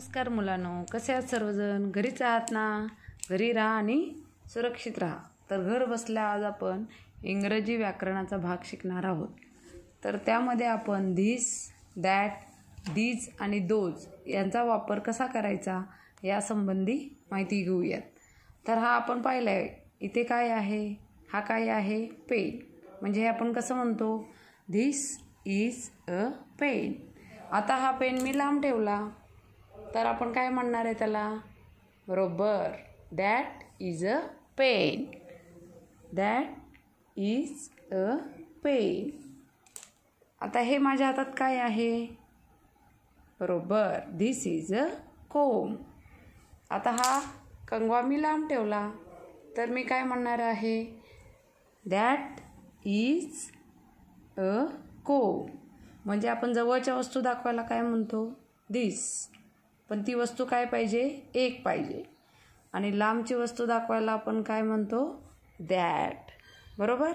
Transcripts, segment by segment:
नमस्कार मुलांनो कसे आहात सर्वजण घरीच आहात ना घरी राहा आणि सुरक्षित राहा तर घर बसल्या आज आपण इंग्रजी व्याकरणाचा भाग शिकणार आहोत तर त्यामध्ये आपण धीस दॅट दीज आणि दोज यांचा वापर कसा करायचा यासंबंधी माहिती घेऊयात तर हा आपण पाहिला आहे इथे काय आहे हा काय आहे पेन म्हणजे हे आपण कसं म्हणतो धीस इज अ पेन आता हा पेन मी लांब ठेवला तर आपण काय म्हणणार आहे त्याला बरोबर that is a pen that is a pen आता हे माझ्या हातात काय आहे बरोबर धिस इज अ कोम आता हा कंगवा मी लांब ठेवला तर मी काय म्हणणार आहे दॅट इज अ कोम म्हणजे आपण जवळच्या वस्तू दाखवायला काय म्हणतो दिस पण ती वस्तू काय पाहिजे एक पाहिजे आणि लांबची वस्तू दाखवायला आपण काय म्हणतो दॅट बरोबर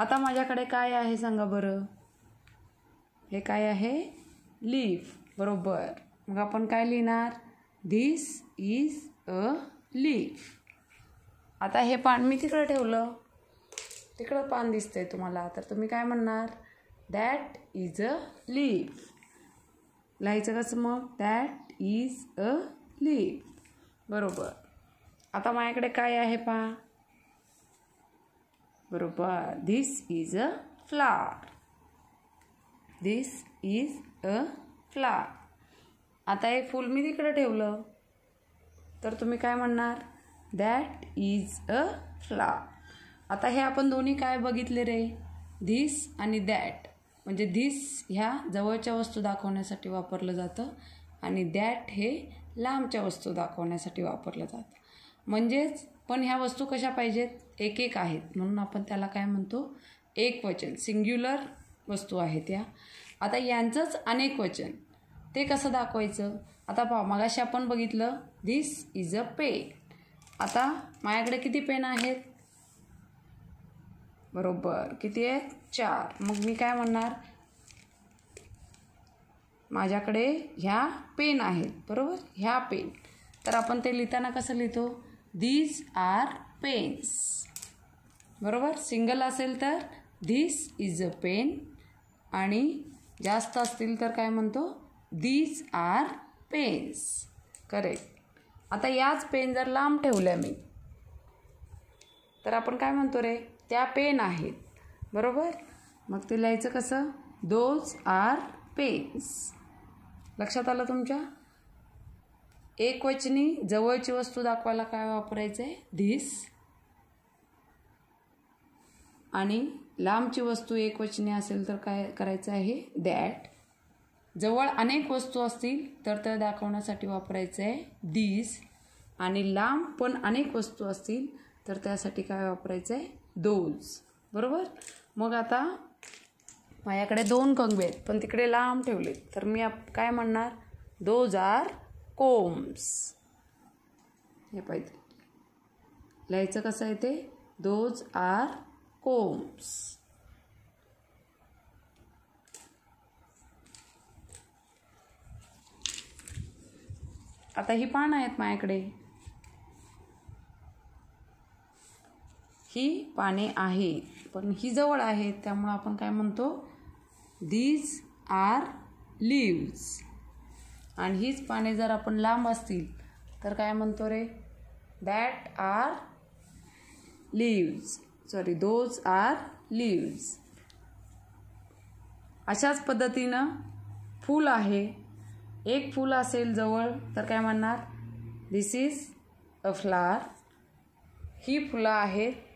आता माझ्याकडे काय आहे सांगा बरं हे काय आहे लीफ बरोबर मग आपण काय लिहिणार धीस इज अ लीफ आता हे पान मी तिकडं ठेवलं तिकडं पान दिसतंय तुम्हाला तर तुम्ही काय म्हणणार दॅट इज अ लीफ लिहायचं कसं मग दॅट इज अ लिप बरोबर आता माझ्याकडे काय आहे पहा बरोबर this is a flower this is a flower आता हे फूल मी तिकडे ठेवलं तर तुम्ही काय म्हणणार दॅट इज अ फ्लावर आता हे आपण दोन्ही काय बघितले रे धिस आणि दॅट म्हणजे धीस ह्या जवळच्या वस्तू दाखवण्यासाठी वापरलं जातं आणि दॅट हे लांबच्या वस्तू दाखवण्यासाठी वापरलं जातं म्हणजेच पण ह्या वस्तू कशा पाहिजेत एक एक आहेत म्हणून आपण त्याला काय म्हणतो एक वचन सिंग्युलर वस्तू आहेत या आता यांचंच अनेक वचन ते कसं दाखवायचं आता पा मगाशी आपण बघितलं धीस इज अ पेन आता माझ्याकडे किती पेन आहेत बरोबर किती आहे चार मग मी काय म्हणणार माझ्याकडे ह्या पेन आहेत बरोबर ह्या पेन तर आपण ते लिहिताना कसं लिहितो धीज आर पेन्स बरोबर सिंगल असेल तर धीस इज अ पेन आणि जास्त असतील तर काय म्हणतो धीज आर पेन्स करेक्ट आता याच पेन जर लांब ठेवल्या मी तर आपण काय म्हणतो रे त्या पेन आहेत बरोबर मग ते लिहायचं कसं दोज आर पेन्स लक्षात आलं तुमच्या एकवचनी जवळची वस्तू दाखवायला काय वापरायचं आहे धीस आणि लांबची वस्तू एकवचनी असेल तर काय करायचं आहे दॅट जवळ अनेक वस्तू असतील तर त्या दाखवण्यासाठी वापरायचं आहे धीस आणि लांब पण अनेक वस्तू असतील तर त्यासाठी काय वापरायचं आहे दोज बरोबर मग आता माझ्याकडे दोन कंगवे आहेत पण तिकडे लांब ठेवलेत तर मी आप काय म्हणणार दोज आर कोम्स हे पाहिजे लिहायचं कसं आहे ते दोज आर कोम्स आता ही पान आहेत माझ्याकडे ही पाने आहे पण ही जवळ आहे त्यामुळं आपण काय म्हणतो दीज आर लिव्ज आणि हीच पाने जर आपण लांब असतील तर काय म्हणतो रे that are leaves sorry those are leaves अशाच पद्धतीनं फूल आहे एक फूल असेल जवळ तर काय म्हणणार दिस इज अ फ्लार ही फुलं आहेत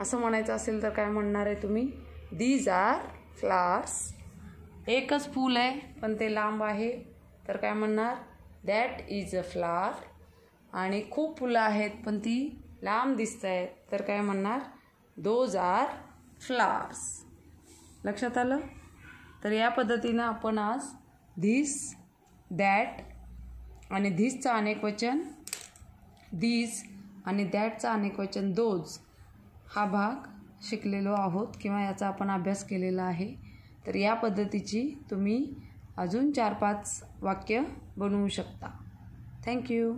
असं म्हणायचं असेल तर काय म्हणणार आहे तुम्ही दीज आर फ्लावर्स एकच फूल आहे पण ते लांब आहे तर काय म्हणणार दॅट इज अ फ्लावर आणि खूप फुलं आहेत पण ती लांब दिसत आहेत तर काय म्हणणार दोज आर फ्लावर्स लक्षात आलं तर या पद्धतीनं आपण आज धीस दॅट आणि धीसचं अनेक वचन दीज आणि दॅटचं अनेक वचन दोज हा भाग शिकलेलो आहोत किंवा याचा आपण अभ्यास केलेला आहे तर या पद्धतीची तुम्ही अजून चार पाच वाक्य बनवू शकता थँक्यू